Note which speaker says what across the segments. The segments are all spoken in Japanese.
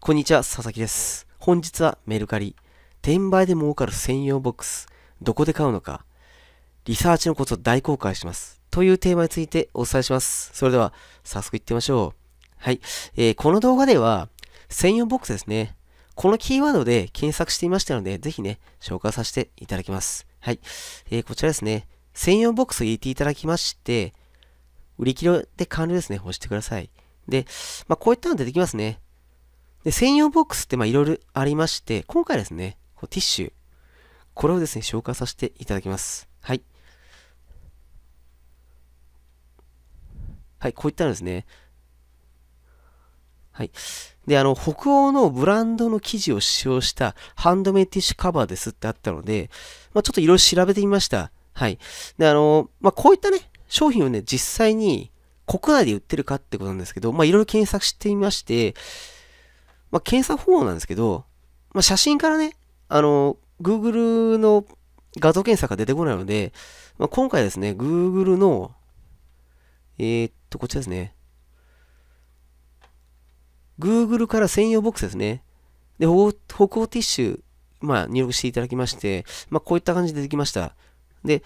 Speaker 1: こんにちは、佐々木です。本日はメルカリ、転売で儲かる専用ボックス、どこで買うのか、リサーチのコツを大公開します。というテーマについてお伝えします。それでは、早速いってみましょう。はい。えー、この動画では、専用ボックスですね。このキーワードで検索していましたので、ぜひね、紹介させていただきます。はい。えー、こちらですね。専用ボックスを入れていただきまして、売り切れで完了ですね。押してください。で、まあ、こういったの出てきますね。で、専用ボックスってまあいろいろありまして、今回ですね、こティッシュ、これをですね、紹介させていただきます。はい。はい、こういったのですね。はい。で、あの、北欧のブランドの生地を使用したハンドメイティッシュカバーですってあったので、まあ、ちょっといろいろ調べてみました。はい。で、あの、まあ、こういったね、商品をね、実際に国内で売ってるかってことなんですけど、まあ、いろいろ検索してみまして、まあ、検査方法なんですけど、まあ、写真からね、あの、Google の画像検索が出てこないので、まあ、今回ですね、Google の、えー、っと、こちらですね。Google から専用ボックスですね。で、歩行ティッシュ、まあ、入力していただきまして、まあ、こういった感じでできました。で、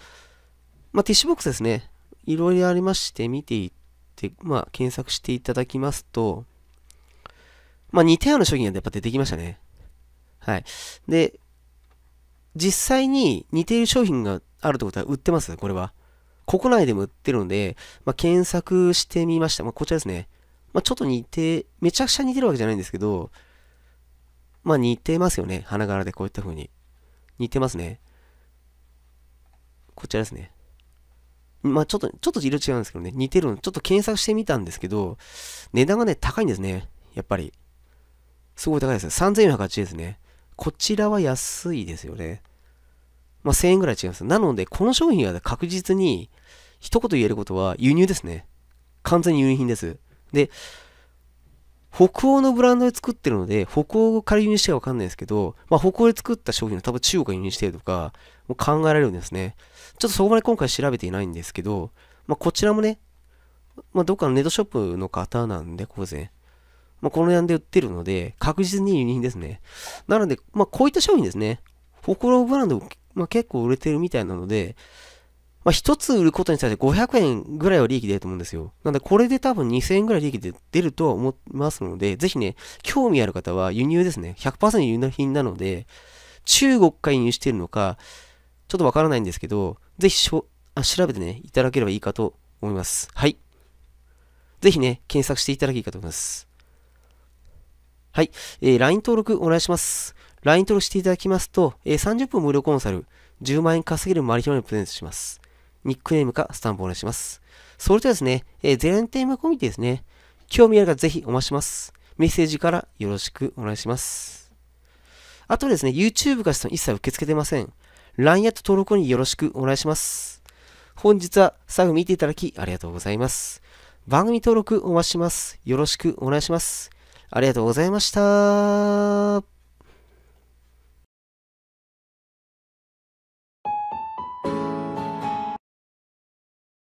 Speaker 1: まあ、ティッシュボックスですね。いろいろありまして、見ていって、まあ、検索していただきますと、まあ、似たような商品がやっぱ出てきましたね。はい。で、実際に似ている商品があるってことは売ってます、これは。国内でも売ってるので、まあ、検索してみました。まあ、こちらですね。まあ、ちょっと似て、めちゃくちゃ似てるわけじゃないんですけど、まあ、似てますよね。花柄でこういった風に。似てますね。こちらですね。まあ、ちょっと、ちょっと色違うんですけどね。似てるの。ちょっと検索してみたんですけど、値段がね、高いんですね。やっぱり。すごい高いですね。3 4 8円ですね。こちらは安いですよね。まあ、1000円ぐらい違います。なので、この商品は確実に、一言言えることは輸入ですね。完全に輸入品です。で、北欧のブランドで作ってるので、北欧から輸入してかわかんないですけど、まあ、北欧で作った商品は多分中国が輸入してるとか、も考えられるんですね。ちょっとそこまで今回調べていないんですけど、まあ、こちらもね、まあ、どっかのネットショップの方なんで、ここですね。まあ、この値段で売ってるので、確実に輸入品ですね。なので、まあ、こういった商品ですね。ホクロブランド、まあ、結構売れてるみたいなので、まあ、1つ売ることに対して500円ぐらいは利益出ると思うんですよ。なので、これで多分2000円ぐらい利益で出るとは思いますので、ぜひね、興味ある方は輸入ですね。100%輸入品なので、中国から輸入しているのか、ちょっとわからないんですけど、ぜひしょあ調べてね、いただければいいかと思います。はい。ぜひね、検索していただければいいかと思います。はい。えー、LINE 登録お願いします。LINE 登録していただきますと、えー、30分無料コンサル、10万円稼げるマリヒロにプレゼントします。ニックネームかスタンプお願いします。それとですね、えー、ゼレンテーマ込みでですね、興味ある方ぜひお待ちします。メッセージからよろしくお願いします。あとですね、YouTube か一切受け付けてません。LINE アット登録によろしくお願いします。本日は最後見ていただきありがとうございます。番組登録お待ちします。よろしくお願いします。ありがとうございました。